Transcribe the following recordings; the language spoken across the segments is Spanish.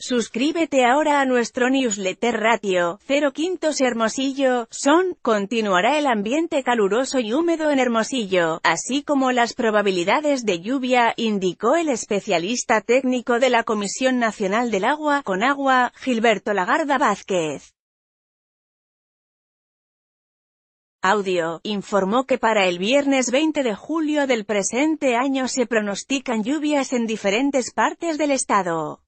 Suscríbete ahora a nuestro newsletter Ratio, 0 Quintos Hermosillo, son, continuará el ambiente caluroso y húmedo en Hermosillo, así como las probabilidades de lluvia, indicó el especialista técnico de la Comisión Nacional del Agua, con agua, Gilberto Lagarda Vázquez. Audio, informó que para el viernes 20 de julio del presente año se pronostican lluvias en diferentes partes del estado.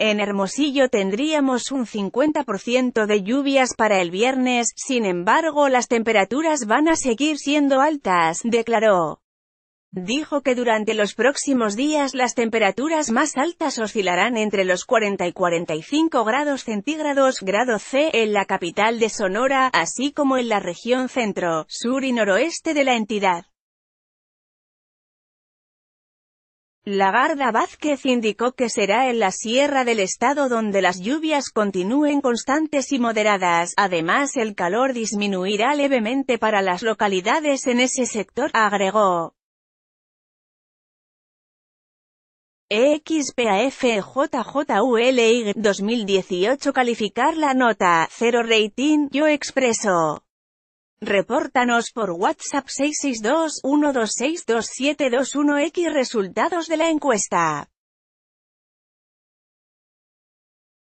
En Hermosillo tendríamos un 50% de lluvias para el viernes, sin embargo las temperaturas van a seguir siendo altas, declaró. Dijo que durante los próximos días las temperaturas más altas oscilarán entre los 40 y 45 grados centígrados grado C en la capital de Sonora, así como en la región centro, sur y noroeste de la entidad. Lagarda Vázquez indicó que será en la sierra del estado donde las lluvias continúen constantes y moderadas, además el calor disminuirá levemente para las localidades en ese sector, agregó. EXPAFJJULY 2018 calificar la nota, cero rating, yo expreso. Repórtanos por WhatsApp 662-1262721X resultados de la encuesta.